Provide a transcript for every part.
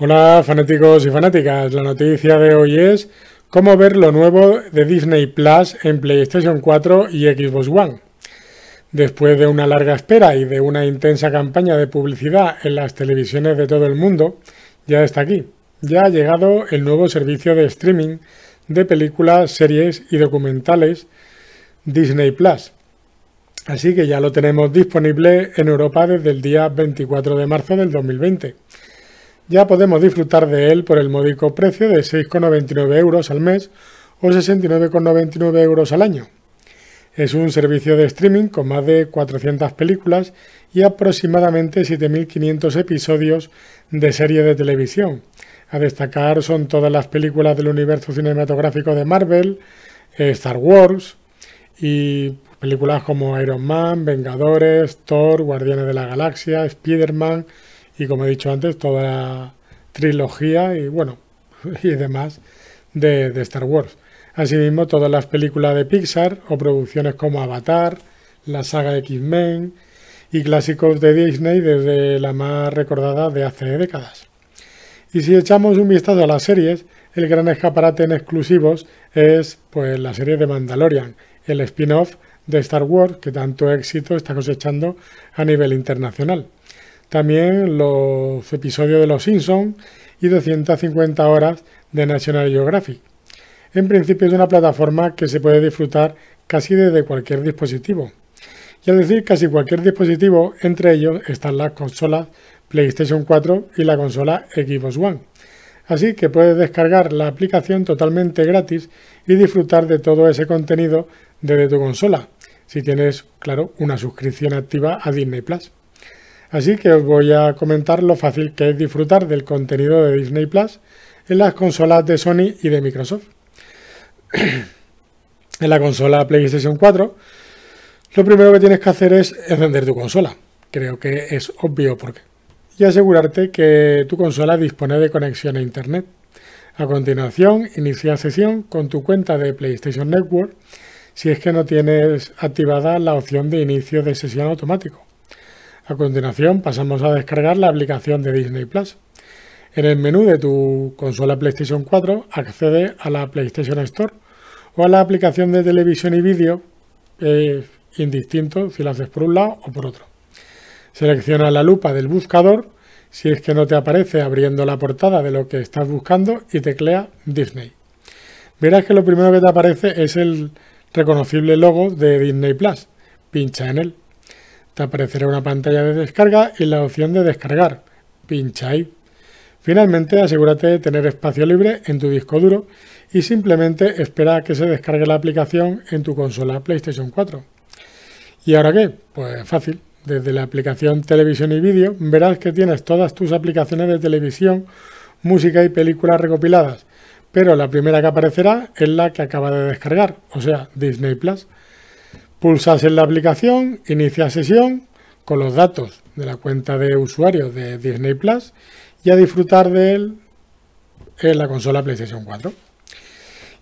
Hola fanáticos y fanáticas, la noticia de hoy es cómo ver lo nuevo de Disney Plus en PlayStation 4 y Xbox One. Después de una larga espera y de una intensa campaña de publicidad en las televisiones de todo el mundo, ya está aquí. Ya ha llegado el nuevo servicio de streaming de películas, series y documentales Disney Plus. Así que ya lo tenemos disponible en Europa desde el día 24 de marzo del 2020. Ya podemos disfrutar de él por el módico precio de 6,99 euros al mes o 69,99 euros al año. Es un servicio de streaming con más de 400 películas y aproximadamente 7.500 episodios de serie de televisión. A destacar son todas las películas del universo cinematográfico de Marvel, Star Wars y películas como Iron Man, Vengadores, Thor, Guardianes de la Galaxia, Spider-Man, y como he dicho antes, toda la trilogía y bueno, y demás de, Star Wars. Asimismo, todas las películas de Pixar o producciones como Avatar, la saga X-Men y clásicos de Disney desde la más recordada de hace décadas. Y si echamos un vistazo a las series, el gran escaparate en exclusivos es pues la serie de Mandalorian, el spin-off de Star Wars que tanto éxito está cosechando a nivel internacional. También los episodios de Los Simpsons y 250 horas de National Geographic. En principio es una plataforma que se puede disfrutar casi desde cualquier dispositivo. Y al decir casi cualquier dispositivo, entre ellos están las consolas PlayStation 4 y la consola Xbox One. Así que puedes descargar la aplicación totalmente gratis y disfrutar de todo ese contenido desde tu consola, si tienes, claro, una suscripción activa a Disney Plus. Así que os voy a comentar lo fácil que es disfrutar del contenido de Disney Plus en las consolas de Sony y de Microsoft. en la consola PlayStation 4, lo primero que tienes que hacer es encender tu consola. Creo que es obvio por qué. Y asegurarte que tu consola dispone de conexión a Internet. A continuación, inicia sesión con tu cuenta de PlayStation Network si es que no tienes activada la opción de inicio de sesión automático. A continuación pasamos a descargar la aplicación de Disney Plus. En el menú de tu consola PlayStation 4 accede a la PlayStation Store o a la aplicación de televisión y vídeo, es indistinto si la haces por un lado o por otro. Selecciona la lupa del buscador si es que no te aparece abriendo la portada de lo que estás buscando y teclea Disney. Verás que lo primero que te aparece es el reconocible logo de Disney Plus. Pincha en él. Te aparecerá una pantalla de descarga y la opción de descargar. Pincha ahí. Finalmente, asegúrate de tener espacio libre en tu disco duro y simplemente espera a que se descargue la aplicación en tu consola PlayStation 4. ¿Y ahora qué? Pues fácil. Desde la aplicación Televisión y Vídeo verás que tienes todas tus aplicaciones de televisión, música y películas recopiladas, pero la primera que aparecerá es la que acaba de descargar, o sea, Disney Plus. Pulsas en la aplicación, inicia sesión con los datos de la cuenta de usuario de Disney Plus y a disfrutar de él en la consola PlayStation 4.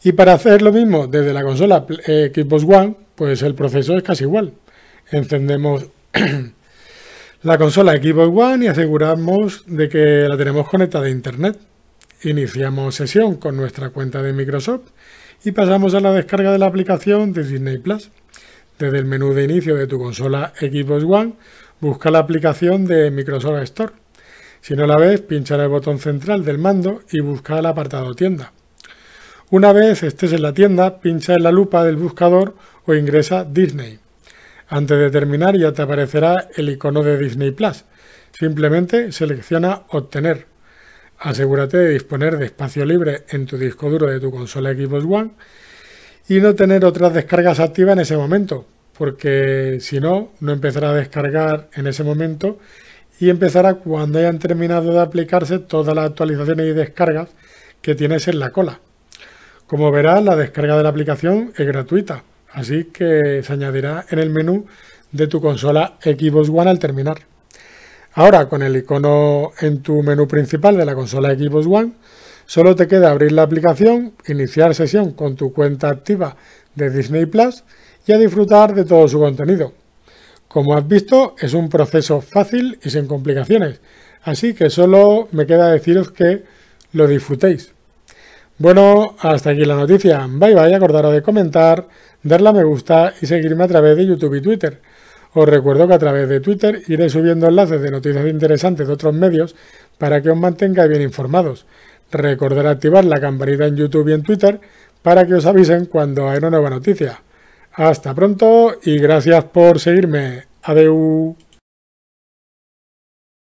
Y para hacer lo mismo desde la consola eh, Xbox One, pues el proceso es casi igual. Encendemos la consola Xbox One y aseguramos de que la tenemos conectada a Internet. Iniciamos sesión con nuestra cuenta de Microsoft y pasamos a la descarga de la aplicación de Disney Plus. Desde el menú de inicio de tu consola Xbox One, busca la aplicación de Microsoft Store. Si no la ves, pincha en el botón central del mando y busca el apartado tienda. Una vez estés en la tienda, pincha en la lupa del buscador o ingresa Disney. Antes de terminar ya te aparecerá el icono de Disney Plus. Simplemente selecciona Obtener. Asegúrate de disponer de espacio libre en tu disco duro de tu consola Xbox One y no tener otras descargas activas en ese momento, porque si no, no empezará a descargar en ese momento y empezará cuando hayan terminado de aplicarse todas las actualizaciones y descargas que tienes en la cola. Como verás, la descarga de la aplicación es gratuita, así que se añadirá en el menú de tu consola Xbox One al terminar. Ahora, con el icono en tu menú principal de la consola Xbox One, Solo te queda abrir la aplicación, iniciar sesión con tu cuenta activa de Disney Plus y a disfrutar de todo su contenido. Como has visto, es un proceso fácil y sin complicaciones, así que solo me queda deciros que lo disfrutéis. Bueno, hasta aquí la noticia. Bye bye, acordaros de comentar, darle a me gusta y seguirme a través de YouTube y Twitter. Os recuerdo que a través de Twitter iré subiendo enlaces de noticias interesantes de otros medios para que os mantengáis bien informados. Recordar activar la campanita en YouTube y en Twitter para que os avisen cuando hay una nueva noticia. Hasta pronto y gracias por seguirme. Adiós.